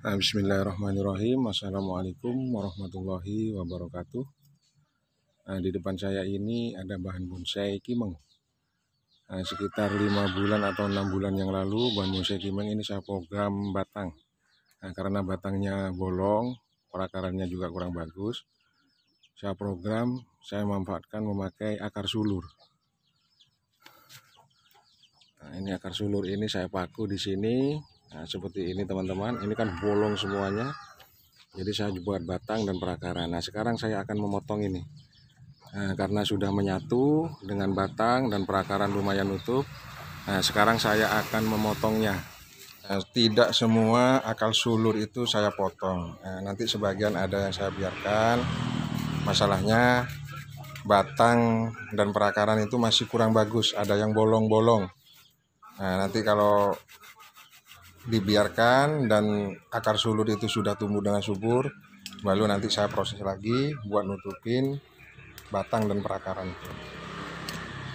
Ah, bismillahirrahmanirrahim. Assalamualaikum warahmatullahi wabarakatuh. Nah, di depan saya ini ada bahan bonsai kimeng. Nah, sekitar lima bulan atau enam bulan yang lalu bahan bonsai kimeng ini saya program batang. Nah, karena batangnya bolong, perakarannya juga kurang bagus. Saya program, saya memanfaatkan memakai akar sulur. Nah, ini akar sulur ini saya paku di sini Nah, seperti ini teman-teman, ini kan bolong semuanya. Jadi saya buat batang dan perakaran. Nah, sekarang saya akan memotong ini. Nah, karena sudah menyatu dengan batang dan perakaran lumayan utuh. Nah, sekarang saya akan memotongnya. Nah, tidak semua akal sulur itu saya potong. Nah, nanti sebagian ada yang saya biarkan. Masalahnya batang dan perakaran itu masih kurang bagus, ada yang bolong-bolong. Nah, nanti kalau dibiarkan dan akar sulut itu sudah tumbuh dengan subur lalu nanti saya proses lagi buat nutupin batang dan perakaran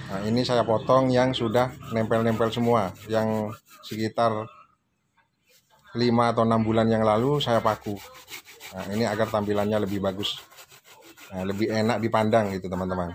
nah ini saya potong yang sudah nempel-nempel semua yang sekitar 5 atau 6 bulan yang lalu saya paku nah ini agar tampilannya lebih bagus nah, lebih enak dipandang gitu teman-teman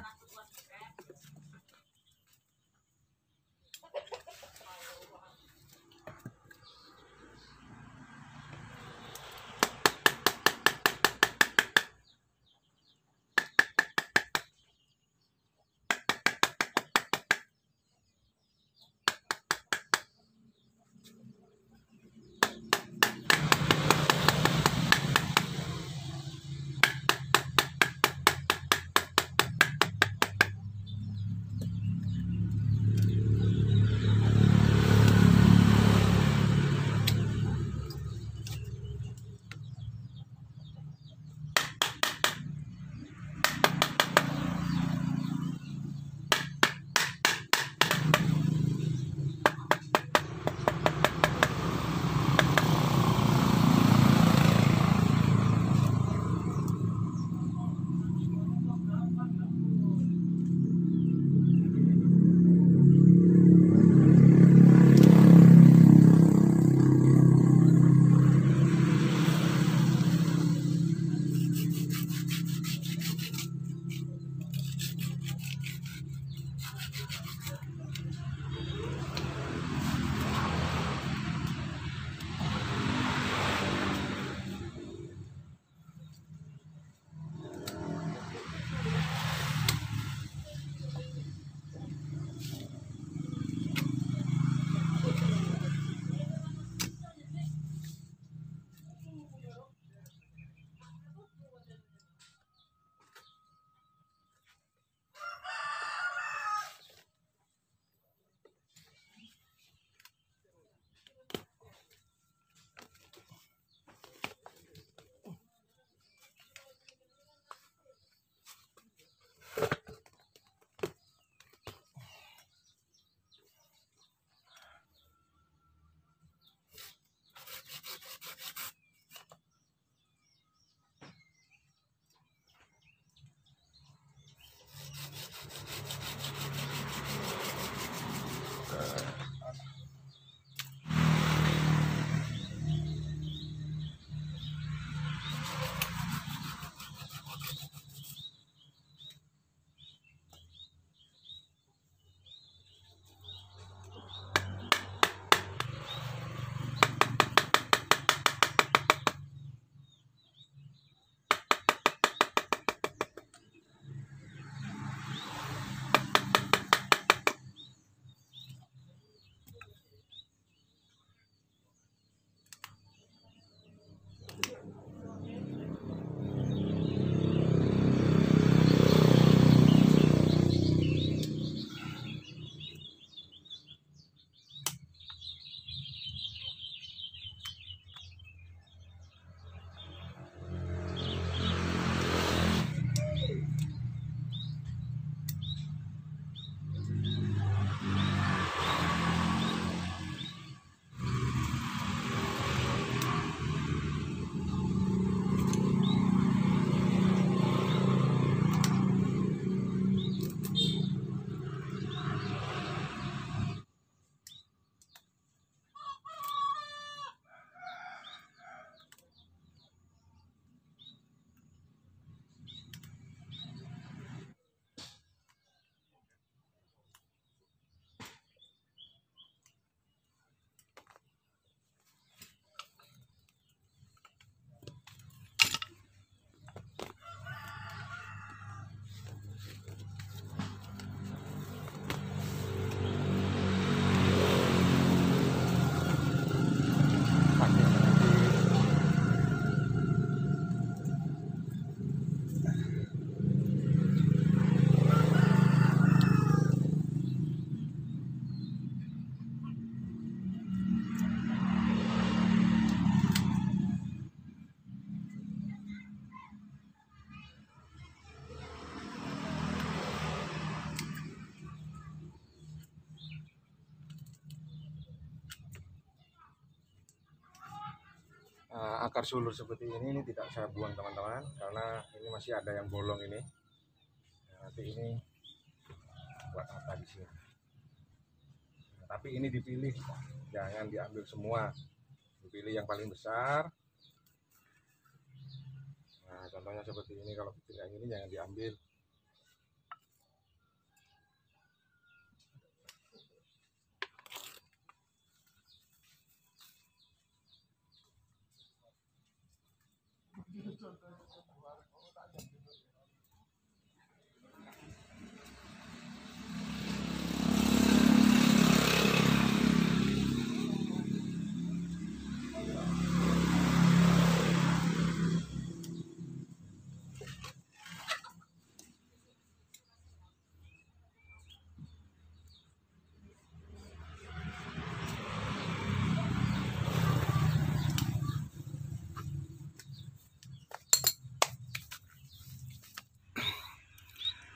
akar sulur seperti ini ini tidak saya buang teman-teman karena ini masih ada yang bolong ini nah, nanti ini buat apa di sini nah, tapi ini dipilih jangan diambil semua dipilih yang paling besar nah contohnya seperti ini kalau tidak yang ini jangan diambil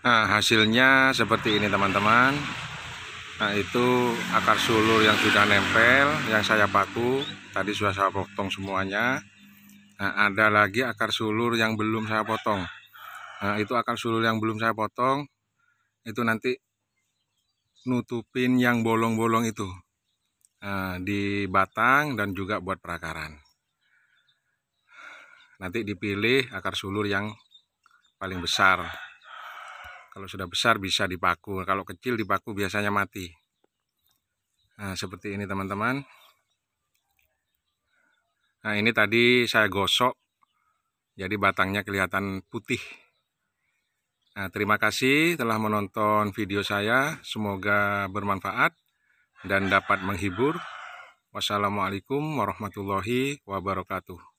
Nah, hasilnya seperti ini teman-teman. Nah, itu akar sulur yang sudah nempel, yang saya paku. Tadi sudah saya potong semuanya. Nah, ada lagi akar sulur yang belum saya potong. Nah, itu akar sulur yang belum saya potong. Itu nanti nutupin yang bolong-bolong itu. Nah, di batang dan juga buat perakaran. Nanti dipilih akar sulur yang paling besar. Kalau sudah besar bisa dipaku, kalau kecil dipaku biasanya mati. Nah, seperti ini teman-teman. Nah, ini tadi saya gosok, jadi batangnya kelihatan putih. Nah, terima kasih telah menonton video saya. Semoga bermanfaat dan dapat menghibur. Wassalamualaikum warahmatullahi wabarakatuh.